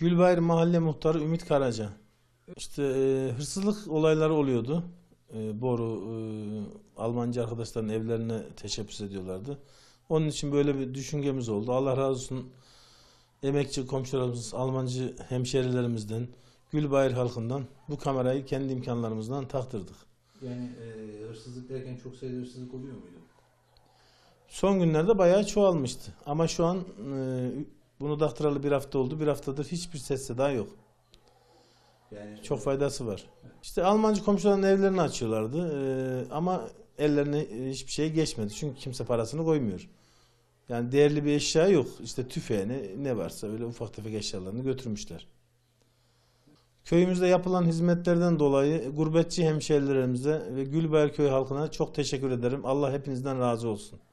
Gülbayır Mahalle Muhtarı Ümit Karaca. İşte e, hırsızlık olayları oluyordu. E, boru e, Almancı arkadaşların evlerine teşebbüs ediyorlardı. Onun için böyle bir düşüncemiz oldu. Allah razı olsun emekçi komşularımız, Almancı hemşerilerimizden, Gülbayır halkından bu kamerayı kendi imkanlarımızdan taktırdık. Yani e, hırsızlık derken çok sayıda hırsızlık oluyor muydu? Son günlerde bayağı çoğalmıştı. Ama şu an e, bunu da dahtaralı bir hafta oldu. Bir haftadır hiçbir ses seda yok. Yani Çok faydası var. İşte Almancı komşuların evlerini açıyorlardı. Ee, ama ellerine e, hiçbir şey geçmedi. Çünkü kimse parasını koymuyor. Yani değerli bir eşya yok. İşte tüfeğini ne varsa öyle ufak tefek eşyalarını götürmüşler. Köyümüzde yapılan hizmetlerden dolayı gurbetçi hemşehrilerimize ve köy halkına çok teşekkür ederim. Allah hepinizden razı olsun.